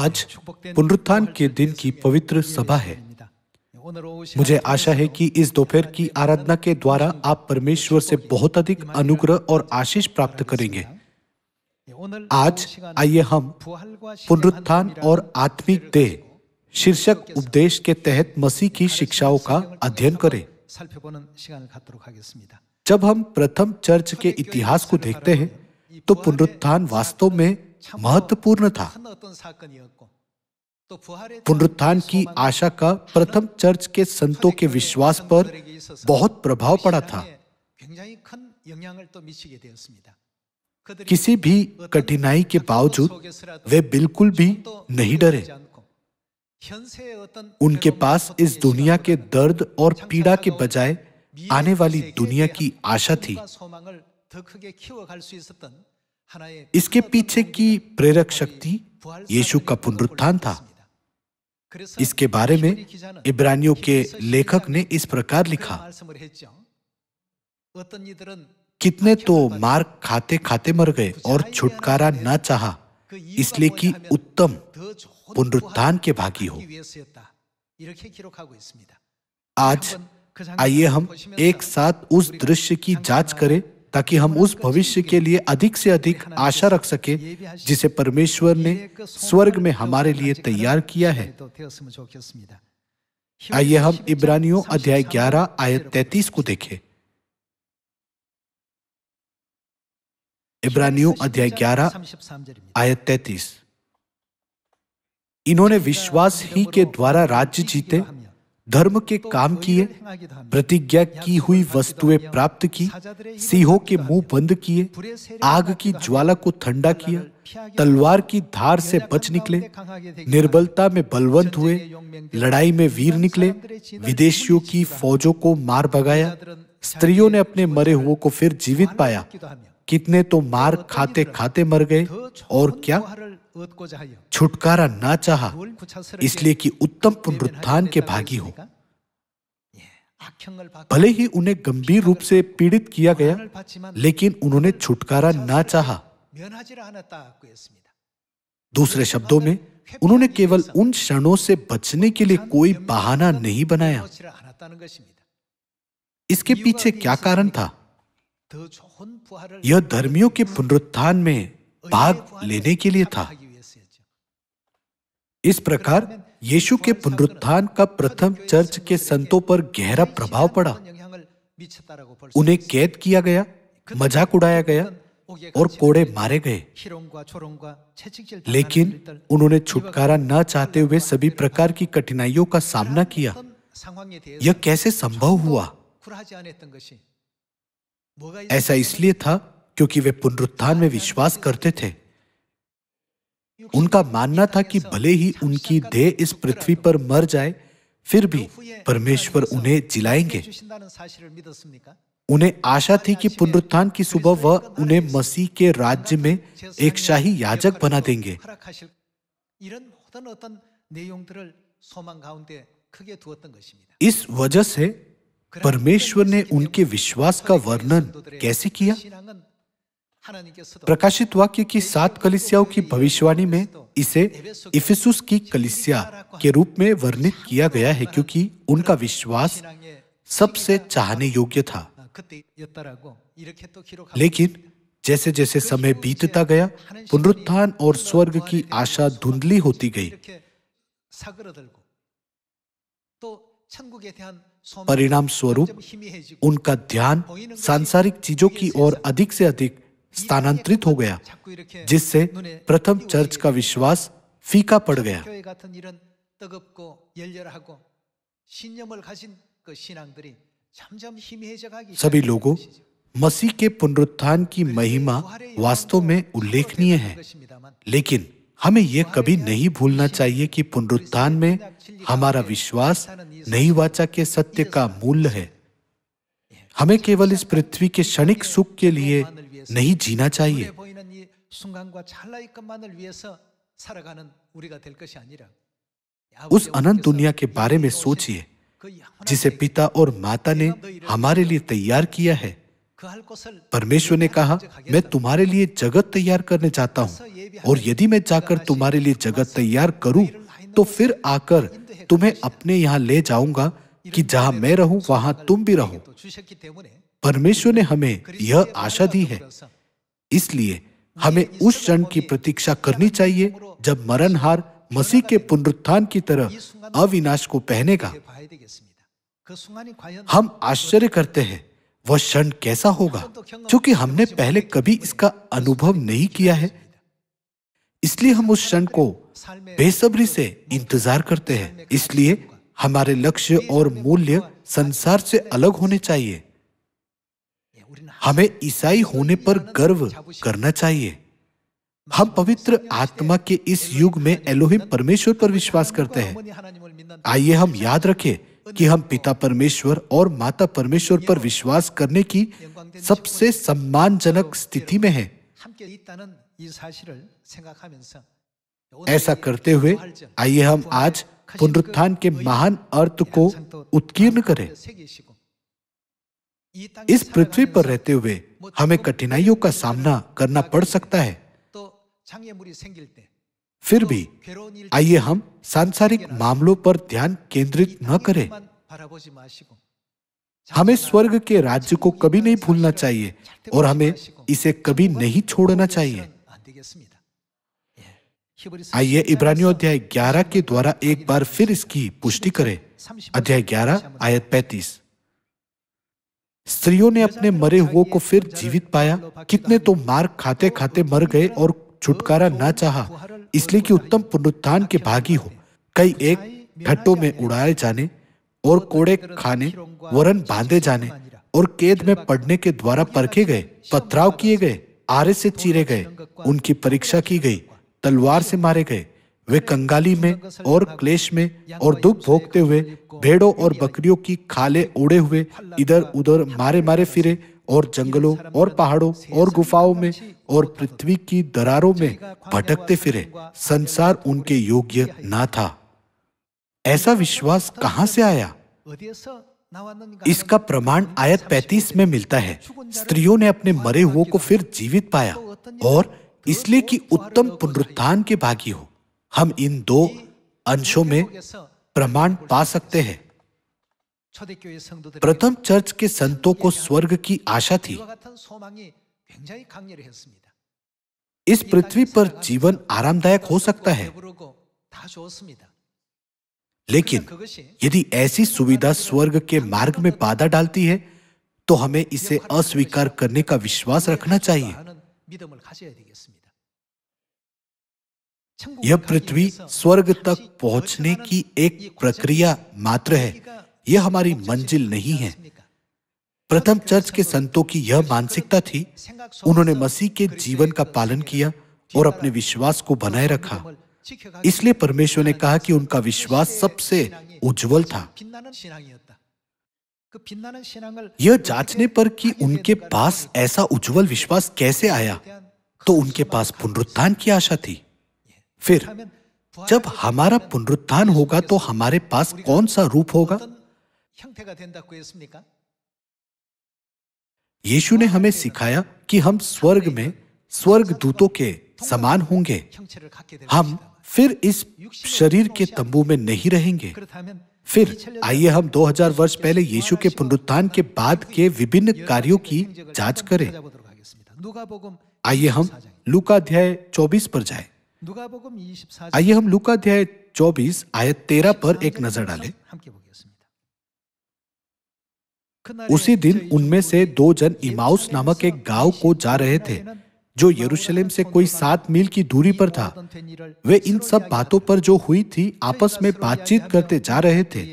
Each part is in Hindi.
आज पुनरुत्थान के दिन की पवित्र सभा है मुझे आशा है कि इस दोपहर की आराधना के द्वारा आप परमेश्वर से बहुत अधिक अनुग्रह और आशीष प्राप्त करेंगे आज आइए हम पुनरुत्थान और आत्मिक देह शीर्षक उपदेश के तहत मसीह की शिक्षाओं का अध्ययन करें जब हम प्रथम चर्च के इतिहास को देखते हैं तो पुनरुत्थान वास्तव में महत्वपूर्ण था पुनरुत्थान की आशा का प्रथम चर्च के संतों के विश्वास पर बहुत प्रभाव पड़ा था किसी भी कठिनाई के बावजूद वे बिल्कुल भी नहीं डरे उनके पास इस दुनिया के दर्द और पीड़ा के बजाय आने वाली दुनिया की आशा थी इसके पीछे की प्रेरक शक्ति यीशु का पुनरुत्थान था इसके बारे में इब्रानियों के लेखक ने इस प्रकार लिखा कितने तो मार खाते खाते मर गए और छुटकारा न चाहा इसलिए कि उत्तम पुनरुत्थान के भागी हो आज आइए हम एक साथ उस दृश्य की जांच करें ताकि हम उस भविष्य के लिए अधिक से अधिक आशा रख सके जिसे परमेश्वर ने स्वर्ग में हमारे लिए तैयार किया है आइए हम इब्रानियों अध्याय 11 आयत 33 को देखें इब्रानियों अध्याय 11 आयत 33 इन्होंने विश्वास ही के द्वारा राज्य जीते धर्म के तो काम किए प्रतिज्ञा की तो हुई वस्तुएं तो प्राप्त की सिंहों के मुंह बंद किए आग की ज्वाला को ठंडा किया तलवार की धार से बच निकले निर्बलता में बलवंत हुए लड़ाई में वीर निकले विदेशियों की फौजों को मार भगाया स्त्रियों ने अपने मरे हुओं को फिर जीवित पाया कितने तो मार खाते खाते मर गए और क्या छुटकारा ना चाहा इसलिए कि उत्तम पुनरुत्थान के भागी हो भले ही उन्हें गंभीर रूप से पीड़ित किया गया लेकिन उन्होंने छुटकारा ना चाहा दूसरे शब्दों में उन्होंने केवल उन क्षणों से बचने के लिए कोई बहाना नहीं बनाया इसके पीछे क्या कारण था तो यह धर्मियों के पुनरुत्थान में भाग लेने के लिए था अच्छा। इस प्रकार तो यीशु के पुनरुत्थान का तो प्रथम चर्च के संतों पर गहरा प्रभाव पड़ा उन्हें कैद किया गया मजाक उड़ाया गया और कोड़े मारे गए लेकिन उन्होंने छुटकारा न चाहते हुए सभी प्रकार की कठिनाइयों का सामना किया यह कैसे संभव हुआ ऐसा इसलिए था क्योंकि वे पुनरुत्थान में विश्वास करते थे उनका मानना था कि भले ही उनकी देह इस पृथ्वी पर मर जाए फिर भी परमेश्वर उन्हें जिलाएंगे उन्हें आशा थी कि पुनरुत्थान की सुबह वह उन्हें मसीह के राज्य में एक शाही याजक बना देंगे इस वजह से परमेश्वर ने उनके विश्वास का वर्णन कैसे किया प्रकाशित वाक्य की सात कलिसियाओं की भविष्यवाणी में इसे इफिसुस की कलिसिया के रूप में वर्णित किया गया है क्योंकि उनका विश्वास सबसे चाहने योग्य था लेकिन जैसे जैसे समय बीतता गया पुनरुत्थान और स्वर्ग की आशा धुंधली होती गई परिणाम स्वरूप उनका ध्यान सांसारिक चीजों की ओर अधिक से अधिक स्थानांतरित हो गया जिससे प्रथम चर्च का विश्वास फीका पड़ गया सभी लोगों मसीह के पुनरुत्थान की महिमा वास्तव में उल्लेखनीय है लेकिन हमें यह कभी नहीं भूलना चाहिए कि पुनरुत्थान में हमारा विश्वास नई वाचा के सत्य का मूल्य है हमें केवल इस पृथ्वी के क्षणिक सुख के लिए नहीं जीना चाहिए उस अनंत दुनिया के बारे में सोचिए जिसे पिता और माता ने हमारे लिए तैयार किया है परमेश्वर ने कहा मैं तुम्हारे लिए जगत तैयार करने जाता हूँ और यदि मैं जाकर तुम्हारे लिए जगत तैयार करूँ तो फिर आकर तुम्हें अपने यहाँ ले जाऊंगा कि जहाँ मैं रहूं वहां तुम भी रहो परमेश्वर ने हमें यह आशा दी है इसलिए हमें उस क्षण की प्रतीक्षा करनी चाहिए जब मरणहार मसीह के पुनरुत्थान की तरह अविनाश को पहनेगा हम आश्चर्य करते हैं वह क्षण कैसा होगा क्योंकि हमने पहले कभी इसका अनुभव नहीं किया है इसलिए हम उस क्षण को बेसब्री से इंतजार करते हैं इसलिए हमारे लक्ष्य और मूल्य संसार से अलग होने चाहिए हमें ईसाई होने पर गर्व करना चाहिए हम पवित्र आत्मा के इस युग में एलोहिम परमेश्वर पर विश्वास करते हैं आइए हम याद रखें कि हम पिता परमेश्वर और माता परमेश्वर पर विश्वास करने की सबसे सम्मानजनक स्थिति में हैं। ऐसा करते हुए आइए हम आज पुनरुत्थान के महान अर्थ को उत्कीर्ण करें इस पृथ्वी पर रहते हुए हमें कठिनाइयों का सामना करना पड़ सकता है फिर भी आइए हम सांसारिक मामलों पर ध्यान केंद्रित न करें हमें स्वर्ग के राज्य को कभी नहीं भूलना चाहिए और हमें इसे कभी नहीं छोड़ना चाहिए आइए इब्रानियों अध्याय 11 के द्वारा एक बार फिर इसकी पुष्टि करें अध्याय 11 आयत 35 स्त्रियों ने अपने मरे हुओं को फिर जीवित पाया कितने तो मार खाते खाते मर गए और छुटकारा ना चाहा इसलिए कि उत्तम पुनरुत्थान के भागी हो कई एक घट्टों में उड़ाए जाने और कोड़े खाने वरन बांधे जाने और केद में पड़ने के द्वारा परखे गए पथराव किए गए आरे से चीरे गए उनकी परीक्षा की गई तलवार से मारे गए वे कंगाली में और क्लेश में और दुख भोगते हुए भेड़ों और बकरियों की खाले उड़े हुए इधर उधर मारे मारे फिरे और जंगलों और पहाड़ों और गुफाओं में और पृथ्वी की दरारों में भटकते फिरे संसार उनके योग्य ना था ऐसा विश्वास कहां से आया इसका प्रमाण आयत 35 में मिलता है स्त्रियों ने अपने मरे हुओं को फिर जीवित पाया और इसलिए कि उत्तम पुनरुत्थान के भागी हो हम इन दो अंशों में प्रमाण पा सकते हैं प्रथम चर्च के संतों को स्वर्ग की आशा थी इस पृथ्वी पर जीवन आरामदायक हो सकता है लेकिन यदि ऐसी सुविधा स्वर्ग के मार्ग में बाधा डालती है तो हमें इसे अस्वीकार करने का विश्वास रखना चाहिए यह पृथ्वी स्वर्ग तक पहुंचने की एक प्रक्रिया मात्र है यह हमारी मंजिल नहीं है प्रथम चर्च के संतों की यह मानसिकता थी उन्होंने मसीह के जीवन का पालन किया और अपने विश्वास को बनाए रखा इसलिए परमेश्वर ने कहा कि उनका विश्वास सबसे उज्जवल था यह जांचने पर कि उनके पास ऐसा उज्जवल विश्वास कैसे आया तो उनके पास पुनरुत्थान की आशा थी फिर जब हमारा पुनरुत्थान होगा तो हमारे पास कौन सा रूप होगा यीशु ने हमें सिखाया कि हम स्वर्ग में स्वर्ग दूतों के समान होंगे हम फिर इस शरीर के तंबू में नहीं रहेंगे फिर आइए हम 2000 वर्ष पहले यीशु के पुनरुत्थान के बाद के विभिन्न कार्यों की जांच करें आइए हम लुका अध्याय 24 पर जाएं। आइए हम लुका अध्याय 24 आयत 13 पर एक नजर डालें। उसी दिन उनमें से दो जन इमाउस नामक एक गांव को जा रहे थे जो यरूशलेम से कोई सात मील की दूरी पर था वे इन सब बातों पर जो हुई थी आपस में बातचीत करते जा रहे थे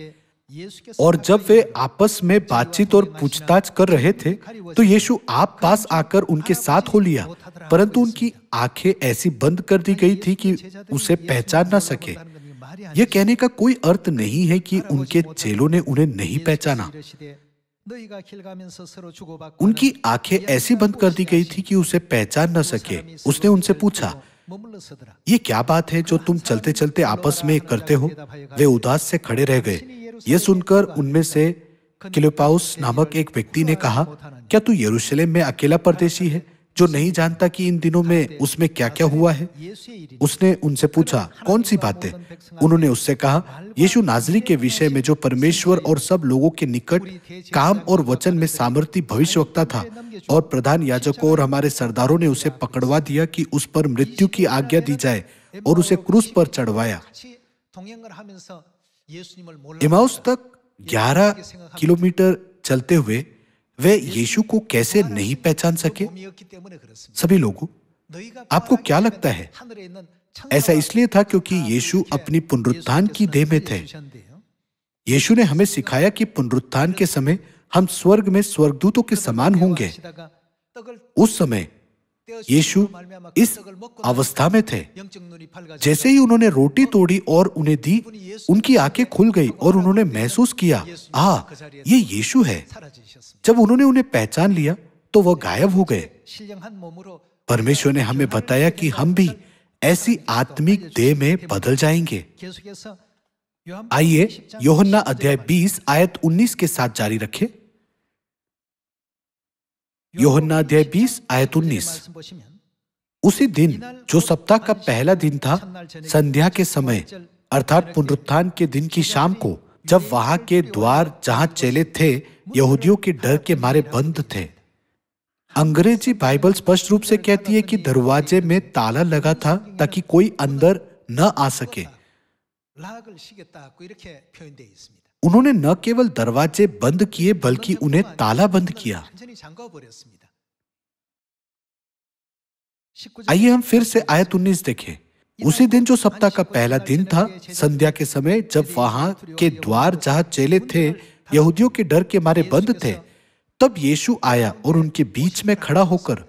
और जब वे आपस में बातचीत और पूछताछ कर रहे थे तो यीशु आप पास आकर उनके साथ हो लिया परंतु उनकी आंखें ऐसी बंद कर दी गई थी कि उसे पहचान ना सके यह कहने का कोई अर्थ नहीं है कि उनके चेलों ने उन्हें नहीं पहचाना उनकी आंखें ऐसी बंद कर दी गई थी कि उसे पहचान न सके उसने उनसे पूछा ये क्या बात है जो तुम चलते चलते आपस में करते हो वे उदास से खड़े रह गए ये सुनकर उनमें से किलोपाउस नामक एक व्यक्ति ने कहा क्या तू यरूशलेम में अकेला परदेशी है जो नहीं जानता कि इन दिनों में उसमें क्या क्या हुआ है उसने उनसे पूछा कौन सी बातें उन्होंने उससे कहा यीशु नाजरी के विषय में जो परमेश्वर और सब लोगों के निकट काम और वचन में सामर्थ्य भविष्यवक्ता था और प्रधान याजकों और हमारे सरदारों ने उसे पकड़वा दिया कि उस पर मृत्यु की आज्ञा दी जाए और उसे क्रूस पर चढ़वाया इमाउस तक 11 किलोमीटर चलते हुए वे यीशु को कैसे नहीं पहचान सके सभी लोगों आपको क्या लगता है ऐसा इसलिए था क्योंकि यीशु अपनी पुनरुत्थान की देह में थे यीशु ने हमें सिखाया कि पुनरुत्थान के समय हम स्वर्ग में स्वर्गदूतों के समान होंगे उस समय यीशु इस अवस्था में थे जैसे ही उन्होंने रोटी तोड़ी और उन्हें दी उनकी आंखें खुल गई और उन्होंने महसूस किया आ ये यीशु है जब उन्होंने उन्हें पहचान लिया तो वह गायब हो गए परमेश्वर ने हमें बताया कि हम भी ऐसी आत्मिक देह में बदल जाएंगे आइए योहन्ना अध्याय 20 आयत 19 के साथ जारी रखें योहन्ना अध्याय बीस आयत उन्नीस उसी दिन जो सप्ताह का पहला दिन था संध्या के समय अर्थात पुनरुत्थान के दिन की शाम को जब वहां के द्वार जहां चेले थे यहूदियों के डर के मारे बंद थे अंग्रेजी बाइबल स्पष्ट रूप से कहती है कि दरवाजे में ताला लगा था ताकि कोई अंदर न आ सके उन्होंने न केवल दरवाजे बंद किए बल्कि उन्हें ताला बंद किया आइए हम फिर से आयत उन्नीस देखें तो उसी दिन जो सप्ताह का पहला दिन था संध्या के तो समय जब वहां के द्वार जहां चेले थे हाँ। यहूदियों के डर के मारे तो बंद थे तब यीशु आया और उनके बीच में खड़ा होकर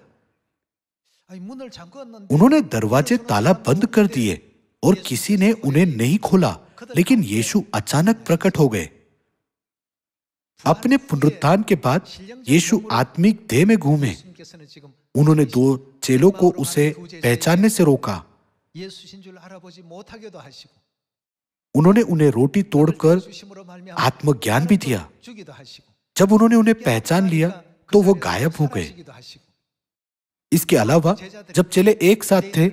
उन्होंने दरवाजे ताला बंद कर दिए और किसी ने उन्हें नहीं खोला लेकिन यीशु अचानक प्रकट हो गए अपने पुनरुत्थान के बाद यीशु आत्मिक देह में घूमे उन्होंने दो चेलों को उसे पहचानने से रोका उन्होंने उन्हें रोटी तोड़कर आत्मज्ञान भी दिया जब उन्होंने उन्हें पहचान लिया तो वह गायब हो गए इसके अलावा जब चेले एक साथ थे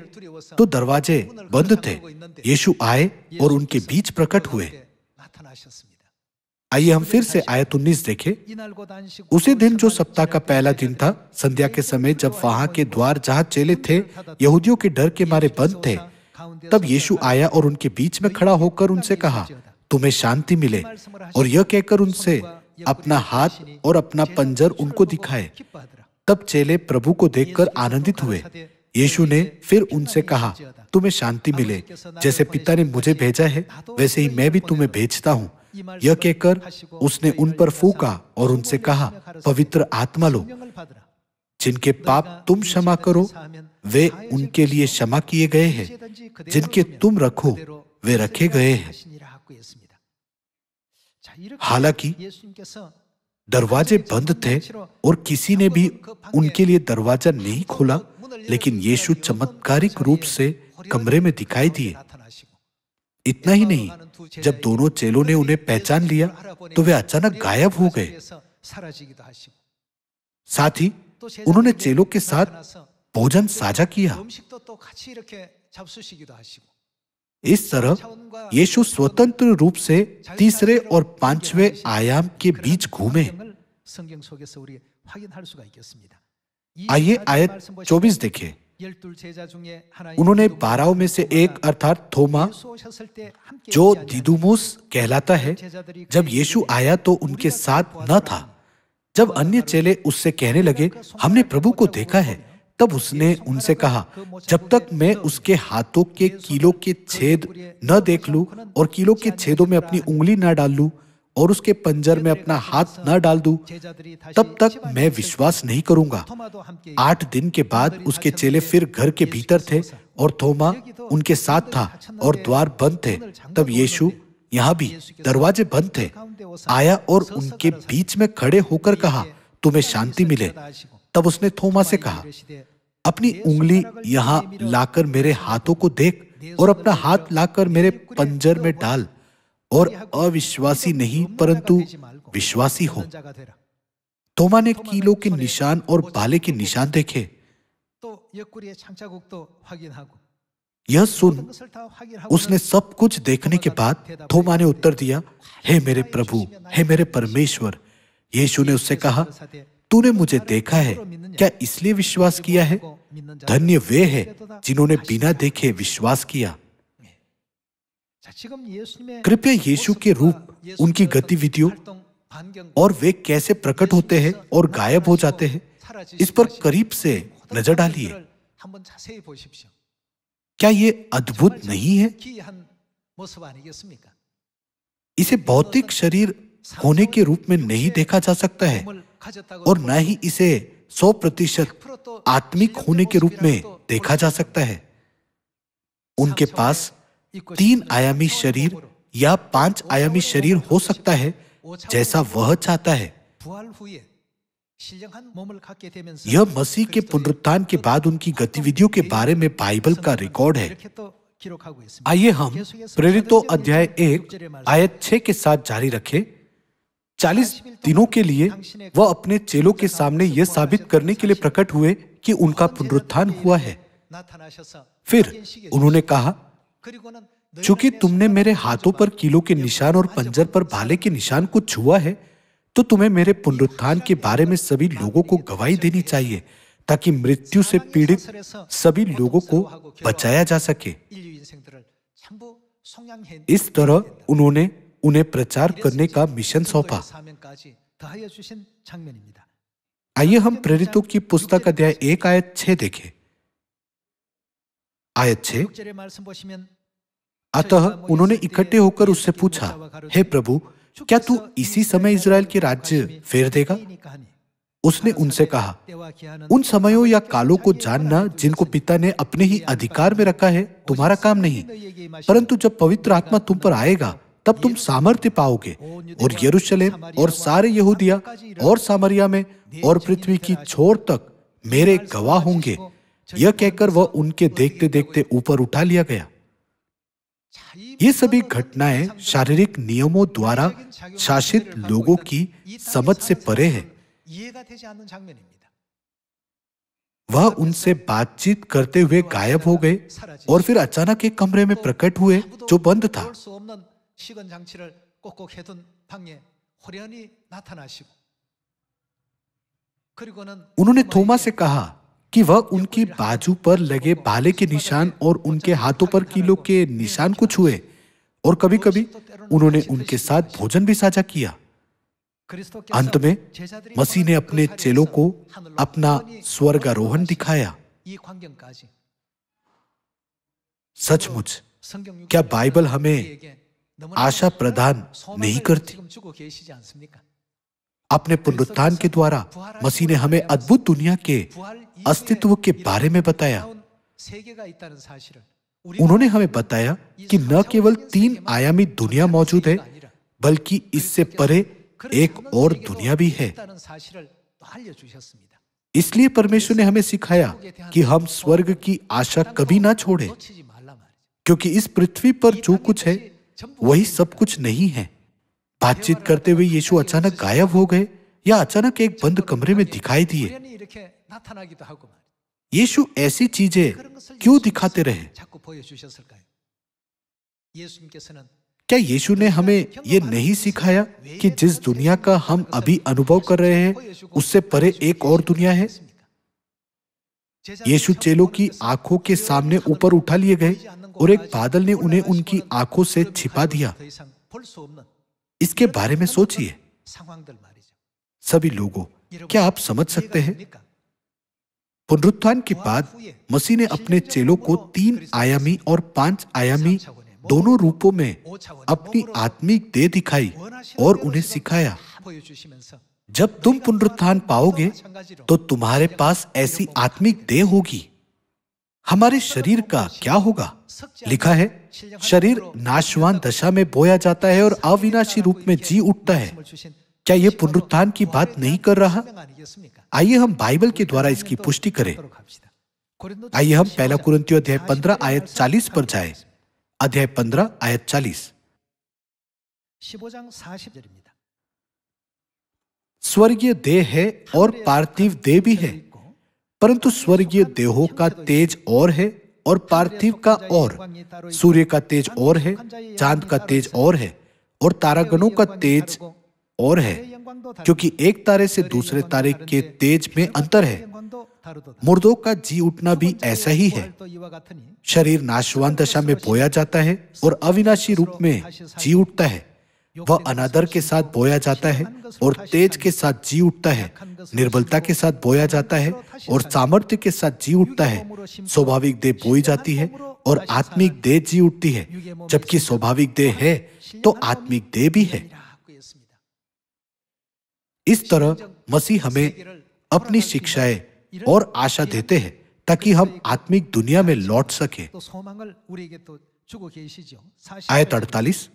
तो दरवाजे बंद थे यीशु आए और उनके बीच प्रकट हुए आइए हम फिर से आयत उन्नीस देखें। उसी दिन जो सप्ताह का पहला दिन था संध्या के समय जब वहां के द्वार जहां चेले थे यहूदियों के डर के मारे बंद थे तब यीशु आया और उनके बीच में खड़ा होकर उनसे कहा तुम्हें शांति मिले और यह कहकर उनसे अपना हाथ और अपना पंजर उनको दिखाए तब चेले प्रभु को देखकर आनंदित हुए यीशु ने फिर उनसे कहा तुम्हें शांति मिले जैसे पिता ने मुझे भेजा है वैसे ही मैं भी तुम्हें भेजता हूँ यह कहकर उसने उन पर फूका और उनसे कहा पवित्र आत्मा लो जिनके पाप तुम क्षमा करो वे उनके लिए क्षमा किए गए हैं जिनके तुम रखो वे रखे गए हैं हालांकि दरवाजे बंद थे और किसी ने भी उनके लिए दरवाजा नहीं खोला लेकिन यीशु चमत्कारिक रूप से कमरे में दिखाई दिए इतना ही नहीं जब दोनों चेलों ने उन्हें पहचान लिया तो वे अचानक गायब हो गए साथ ही उन्होंने चेलों के साथ भोजन साझा किया इस तरह यीशु स्वतंत्र रूप से तीसरे और पांचवें आयाम के बीच घूमे आइए आयत 24 देखें। उन्होंने बारह में से एक अर्थात थोमा जो दिदुमुस कहलाता है जब यीशु आया तो उनके साथ न था जब अन्य चेले उससे कहने लगे हमने प्रभु को देखा है तब उसने उनसे कहा जब तक मैं उसके हाथों के कीलों के छेद न देख लूं और कीलों के छेदों में अपनी उंगली न डाल लूं और उसके पंजर में अपना हाथ न डाल दूं, तब तक मैं विश्वास नहीं करूंगा आठ दिन के बाद उसके चेले फिर घर के भीतर थे और थोमा उनके साथ था और द्वार बंद थे तब यीशु यहाँ भी दरवाजे बंद थे आया और उनके बीच में खड़े होकर कहा तुम्हें शांति मिले तब उसने थोमा से कहा अपनी उंगली यहां लाकर मेरे हाथों को देख और अपना हाथ लाकर मेरे पंजर में डाल और अविश्वासी नहीं परंतु विश्वासी हो थोमा ने कीलों के निशान और बाले के निशान देखे यह सुन उसने सब कुछ देखने के बाद थोमा ने उत्तर दिया हे मेरे प्रभु हे मेरे परमेश्वर यीशु ने उससे कहा तूने मुझे देखा है क्या इसलिए विश्वास किया है धन्य वे है जिन्होंने बिना देखे विश्वास किया कृपया यीशु के रूप उनकी गतिविधियों और वे कैसे प्रकट होते हैं और गायब हो जाते हैं इस पर करीब से नजर डालिए क्या ये अद्भुत नहीं है इसे भौतिक शरीर होने के रूप में नहीं देखा जा सकता है और न ही इसे सौ प्रतिशत आत्मिक होने के रूप में देखा जा सकता है उनके पास तीन आयामी शरीर या पांच आयामी शरीर हो सकता है जैसा वह चाहता है यह मसीह के पुनरुत्थान के बाद उनकी गतिविधियों के बारे में बाइबल का रिकॉर्ड है आइए हम प्रेरितों अध्याय एक आयत छह के साथ जारी रखें चालीस दिनों के लिए वह अपने चेलों के सामने यह साबित करने के लिए प्रकट हुए कि उनका पुनरुत्थान हुआ है फिर उन्होंने कहा चूंकि तुमने मेरे हाथों पर कीलों के निशान और पंजर पर भाले के निशान को छुआ है तो तुम्हें मेरे पुनरुत्थान के बारे में सभी लोगों को गवाही देनी चाहिए ताकि मृत्यु से पीड़ित सभी लोगों को बचाया जा सके इस तरह उन्होंने उन्हें प्रचार करने का मिशन सौंपा आइए हम प्रेरितों की पुस्तक अध्याय एक आयत छे देखें आयत छे अतः उन्होंने इकट्ठे होकर उससे पूछा हे hey प्रभु क्या तू इसी समय इसराइल के राज्य फेर देगा उसने उनसे कहा उन समयों या कालों को जानना जिनको पिता ने अपने ही अधिकार में रखा है तुम्हारा काम नहीं परंतु जब पवित्र आत्मा तुम पर आएगा तब तुम सामर्थ्य पाओगे और यरूशलेम और सारे यहूदिया और सामरिया में और पृथ्वी की छोर तक मेरे गवाह होंगे यह कहकर वह उनके देखते देखते ऊपर उठा लिया गया ये सभी घटनाएं शारीरिक नियमों द्वारा शासित लोगों की समझ से परे है वह उनसे बातचीत करते हुए गायब हो गए और फिर अचानक एक कमरे में प्रकट हुए जो बंद था 식은 장치를 꼭꼭 해둔 방에 나타나시고 उन्होंने थोमा से कहा कि वह उनकी बाजू पर लगे बाले के निशान और उनके हाथों पर कीलों के निशान को छुए और कभी कभी उन्होंने उनके साथ भोजन भी साझा किया अंत में मसीह ने अपने चेलों को अपना स्वर्गारोहण दिखाया सचमुच क्या बाइबल हमें आशा प्रदान नहीं करती अपने पुनरुत्थान के द्वारा मसीह ने हमें अद्भुत दुनिया के अस्तित्व के बारे में बताया उन्होंने हमें बताया कि न केवल तीन आयामी दुनिया मौजूद है बल्कि इससे परे एक मतलब और तो दुनिया भी है तो इसलिए परमेश्वर ने हमें सिखाया कि हम स्वर्ग की आशा तो कभी ना छोड़ें, क्योंकि इस पृथ्वी पर जो कुछ है वही सब कुछ नहीं है बातचीत करते हुए यीशु अचानक गायब हो गए या अचानक एक बंद कमरे में दिखाई दिए यीशु ऐसी चीजें क्यों दिखाते रहे क्या यीशु ने हमें ये नहीं सिखाया कि जिस दुनिया का हम अभी अनुभव कर रहे हैं उससे परे एक और दुनिया है यीशु चेलों की आंखों के सामने ऊपर उठा लिए गए और एक बादल ने उन्हें उनकी आंखों से छिपा दिया इसके बारे में सोचिए सभी लोगों क्या आप समझ सकते हैं पुनरुत्थान के बाद मसीह ने अपने चेलों को तीन आयामी और पांच आयामी दोनों रूपों में अपनी आत्मिक दे दिखाई और उन्हें सिखाया जब तुम पुनरुत्थान पाओगे तो तुम्हारे पास ऐसी आत्मिक दे होगी हमारे शरीर का क्या होगा लिखा है शरीर नाशवान दशा में बोया जाता है और अविनाशी रूप में जी उठता है क्या यह पुनरुत्थान की बात नहीं कर रहा आइए हम बाइबल के द्वारा इसकी पुष्टि करें आइए हम पहला कुरंतियों अध्याय पंद्रह आयत चालीस पर जाए अध्याय पंद्रह आयत चालीस स्वर्गीय देह है और पार्थिव देह भी है परंतु स्वर्गीय देहों का तेज और है और पार्थिव का और सूर्य का तेज और है चांद का तेज और है और तारागणों का तेज और है क्योंकि एक तारे से दूसरे तारे के तेज में अंतर है मुर्दों का जी उठना भी ऐसा ही है शरीर नाशवान दशा में बोया जाता है और अविनाशी रूप में जी उठता है वह अनादर के साथ बोया जाता है और तेज के साथ जी उठता है निर्बलता के साथ बोया जाता है और सामर्थ्य के साथ जी उठता है स्वाभाविक देह बोई जाती है और आत्मिक देह जी उठती है जबकि स्वाभाविक देह है तो आत्मिक देह भी है इस तरह मसीह हमें अपनी शिक्षाएं और आशा देते हैं ताकि हम आत्मिक दुनिया में लौट सके तो तो आयत अड़तालीस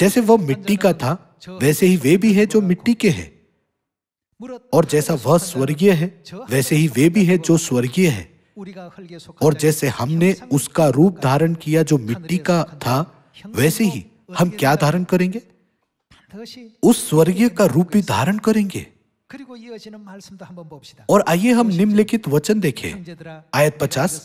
जैसे वह मिट्टी का था वैसे ही वे भी है जो मिट्टी के हैं और जैसा वह स्वर्गीय है वैसे ही वे भी है जो स्वर्गीय है और जैसे हमने उसका रूप धारण किया जो मिट्टी का था वैसे ही हम क्या धारण करेंगे उस स्वर्गीय का रूप भी धारण करेंगे और आइए हम निम्नलिखित वचन देखें आयत 50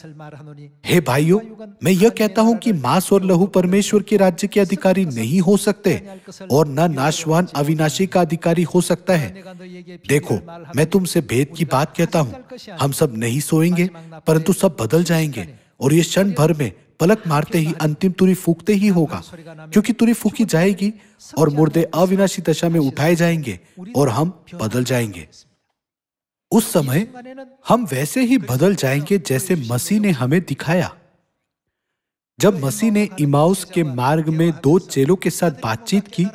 हे भाइयों मैं यह कहता हूँ कि मांस और लहू परमेश्वर के राज्य के अधिकारी नहीं हो सकते और न नाशवान अविनाशी का अधिकारी हो सकता है देखो मैं तुमसे भेद की बात कहता हूँ हम सब नहीं सोएंगे परंतु सब बदल जाएंगे और ये क्षण भर में पलक मारते ही अंतिम तुरी फूकते ही होगा क्योंकि तुरी फूकी जाएगी और मुर्दे अविनाशी दशा में उठाए जाएंगे और हम बदल जाएंगे उस समय हम वैसे ही बदल जाएंगे जैसे मसीह ने हमें दिखाया जब मसीह ने इमाउस के मार्ग में दो चेलों के साथ बातचीत की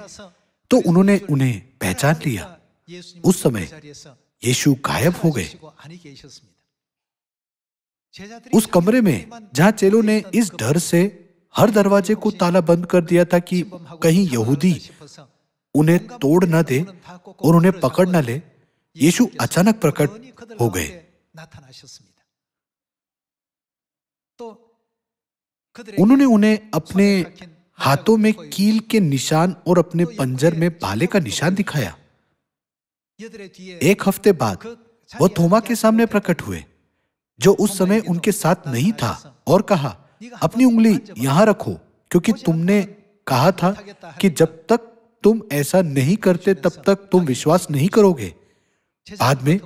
तो उन्होंने उन्हें पहचान लिया उस समय यीशु गायब हो गए उस कमरे में जहाँ चेलों ने इस डर से हर दरवाजे को ताला बंद कर दिया था कि कहीं यहूदी उन्हें तोड़ न दे और उन्हें पकड़ न ले यीशु अचानक प्रकट हो गए तो उन्होंने उन्हें अपने हाथों में कील के निशान और अपने पंजर में भाले का निशान दिखाया एक हफ्ते बाद वह थोमा के सामने प्रकट हुए जो उस समय उनके साथ नहीं था और कहा अपनी उंगली यहाँ रखो क्योंकि तुमने कहा था कि जब तक तुम ऐसा नहीं करते तब तक तुम विश्वास नहीं करोगे बाद में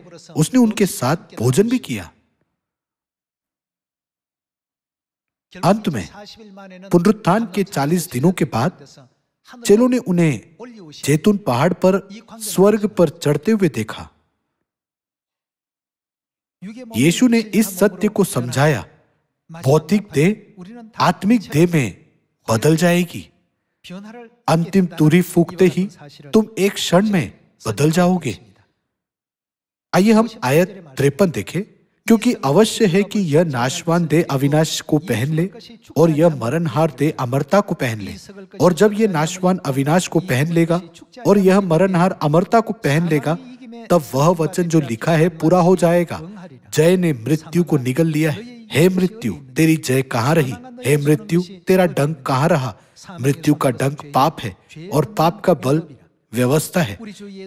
उसने उनके साथ भोजन भी किया अंत में पुनरुत्थान के 40 दिनों के बाद चेलों ने उन्हें जैतून पहाड़ पर स्वर्ग पर चढ़ते हुए देखा यीशु ने इस सत्य को समझाया भौतिक देह आत्मिक देह में बदल जाएगी अंतिम तुरी फूकते ही तुम एक क्षण में बदल जाओगे आइए हम आयत त्रेपन देखें क्योंकि अवश्य है कि यह नाशवान दे अविनाश को पहन ले और यह मरणहार दे अमरता को पहन ले और जब यह नाशवान अविनाश को पहन लेगा और यह मरणहार अमरता को पहन लेगा तब वह वचन जो लिखा है पूरा हो जाएगा जय ने मृत्यु को निगल लिया है हे मृत्यु तेरी जय कहाँ रही हे मृत्यु तेरा डंक कहाँ रहा मृत्यु का डंक पाप है और पाप का बल व्यवस्था है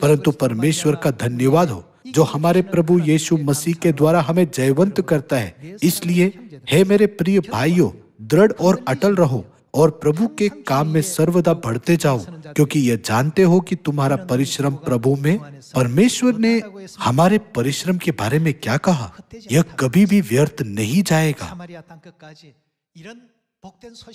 परंतु परमेश्वर का धन्यवाद हो जो हमारे प्रभु यीशु मसीह के द्वारा हमें जयवंत करता है इसलिए हे मेरे प्रिय भाइयों दृढ़ और अटल रहो और प्रभु के काम में सर्वदा बढ़ते जाओ क्योंकि यह जानते हो कि तुम्हारा परिश्रम प्रभु में परमेश्वर ने हमारे परिश्रम के बारे में क्या कहा यह कभी भी व्यर्थ नहीं जाएगा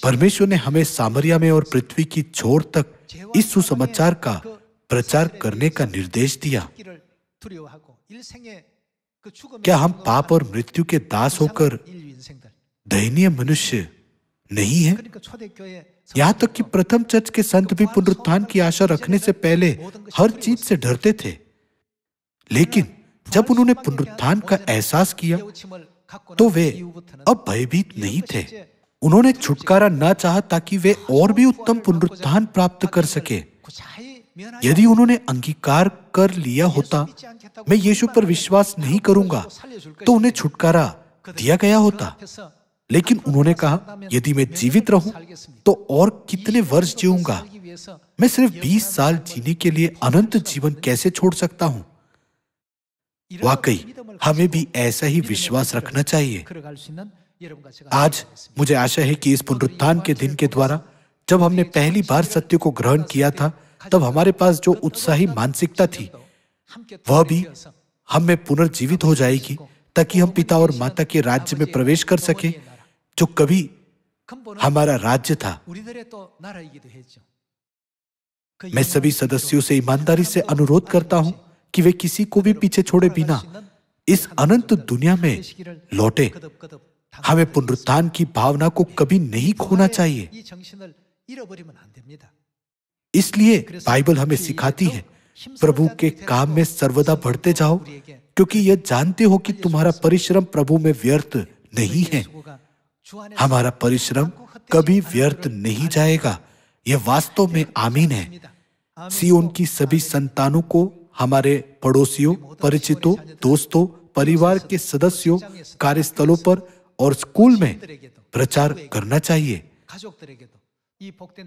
परमेश्वर ने हमें सामरिया में और पृथ्वी की छोर तक इस सुसमाचार का प्रचार करने का निर्देश दिया क्या हम पाप और मृत्यु के दास होकर दयनीय मनुष्य नहीं है यहाँ तक कि प्रथम चर्च के संत भी पुनरुत्थान की आशा रखने से पहले हर चीज से डरते थे लेकिन जब उन्होंने पुनरुत्थान का एहसास किया तो वे अब भयभीत नहीं थे उन्होंने छुटकारा न चाह ताकि वे और भी उत्तम पुनरुत्थान प्राप्त कर सके यदि उन्होंने अंगीकार कर लिया होता मैं यीशु पर विश्वास नहीं करूंगा तो उन्हें छुटकारा दिया गया होता लेकिन उन्होंने कहा यदि मैं जीवित रहूं तो और कितने वर्ष जीऊंगा मैं सिर्फ 20 साल जीने के लिए अनंत जीवन कैसे छोड़ सकता हूं वाकई हमें भी ऐसा ही विश्वास रखना चाहिए आज मुझे आशा है कि इस पुनरुत्थान के दिन के द्वारा जब हमने पहली बार सत्य को ग्रहण किया था तब हमारे पास जो उत्साही मानसिकता थी वह भी हमें पुनर्जीवित हो जाएगी ताकि हम पिता और माता के राज्य में प्रवेश कर सके जो कभी हमारा राज्य था तो तो मैं सभी सदस्यों तो से ईमानदारी से अनुरोध करता हूं कि वे किसी को भी पीछे छोड़े बिना इस अनंत दुनिया में लौटे हमें हाँ, पुनरुत्थान की भावना को कभी नहीं खोना चाहिए इसलिए बाइबल हमें सिखाती है प्रभु के काम में सर्वदा बढ़ते जाओ क्योंकि यह जानते हो कि तुम्हारा परिश्रम प्रभु में व्यर्थ नहीं है हमारा परिश्रम कभी व्यर्थ नहीं जाएगा यह वास्तव में आमीन है सियोन की सभी संतानों को हमारे पड़ोसियों परिचितों दोस्तों परिवार के सदस्यों कार्यस्थलों पर और स्कूल में प्रचार करना चाहिए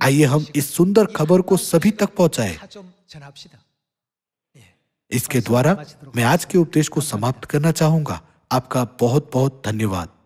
आइए हम इस सुंदर खबर को सभी तक पहुंचाए इसके द्वारा मैं आज के उपदेश को समाप्त करना चाहूंगा आपका बहुत बहुत धन्यवाद